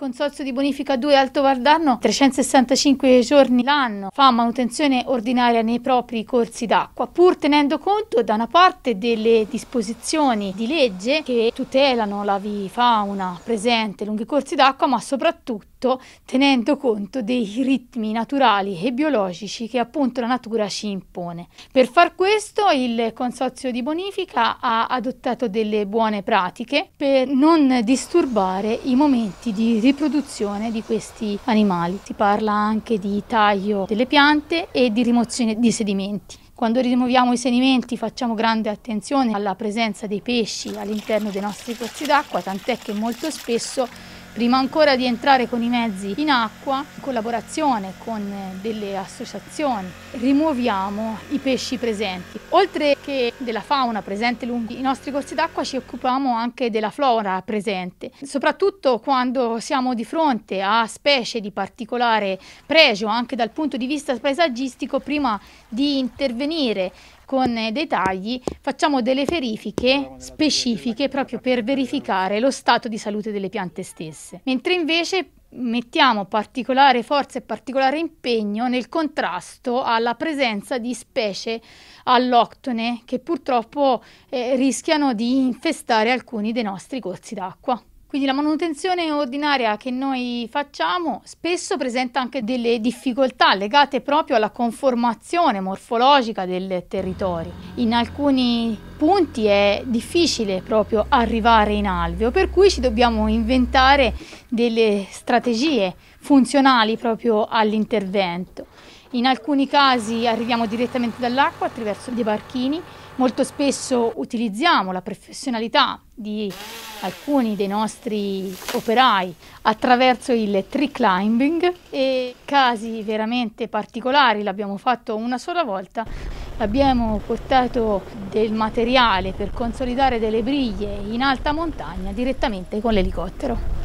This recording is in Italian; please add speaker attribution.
Speaker 1: Consorzio di Bonifica 2 Alto Vardarno 365 giorni l'anno fa manutenzione ordinaria nei propri corsi d'acqua, pur tenendo conto da una parte delle disposizioni di legge che tutelano la fauna presente lungo i corsi d'acqua, ma soprattutto tenendo conto dei ritmi naturali e biologici che appunto la natura ci impone. Per far questo il Consorzio di Bonifica ha adottato delle buone pratiche per non disturbare i momenti di rilascio riproduzione di questi animali. Si parla anche di taglio delle piante e di rimozione di sedimenti. Quando rimuoviamo i sedimenti facciamo grande attenzione alla presenza dei pesci all'interno dei nostri pozzi d'acqua, tant'è che molto spesso prima ancora di entrare con i mezzi in acqua, in collaborazione con delle associazioni, rimuoviamo i pesci presenti. Oltre che della fauna presente lungo i nostri corsi d'acqua ci occupiamo anche della flora presente, soprattutto quando siamo di fronte a specie di particolare pregio anche dal punto di vista paesaggistico prima di intervenire con dei tagli facciamo delle verifiche specifiche proprio per verificare lo stato di salute delle piante stesse. Mentre invece mettiamo particolare forza e particolare impegno nel contrasto alla presenza di specie alloctone che purtroppo eh, rischiano di infestare alcuni dei nostri corsi d'acqua. Quindi la manutenzione ordinaria che noi facciamo spesso presenta anche delle difficoltà legate proprio alla conformazione morfologica del territorio. In alcuni punti è difficile proprio arrivare in alveo, per cui ci dobbiamo inventare delle strategie funzionali proprio all'intervento. In alcuni casi arriviamo direttamente dall'acqua attraverso dei barchini, molto spesso utilizziamo la professionalità di alcuni dei nostri operai attraverso il tree climbing e casi veramente particolari l'abbiamo fatto una sola volta. Abbiamo portato del materiale per consolidare delle briglie in alta montagna direttamente con l'elicottero.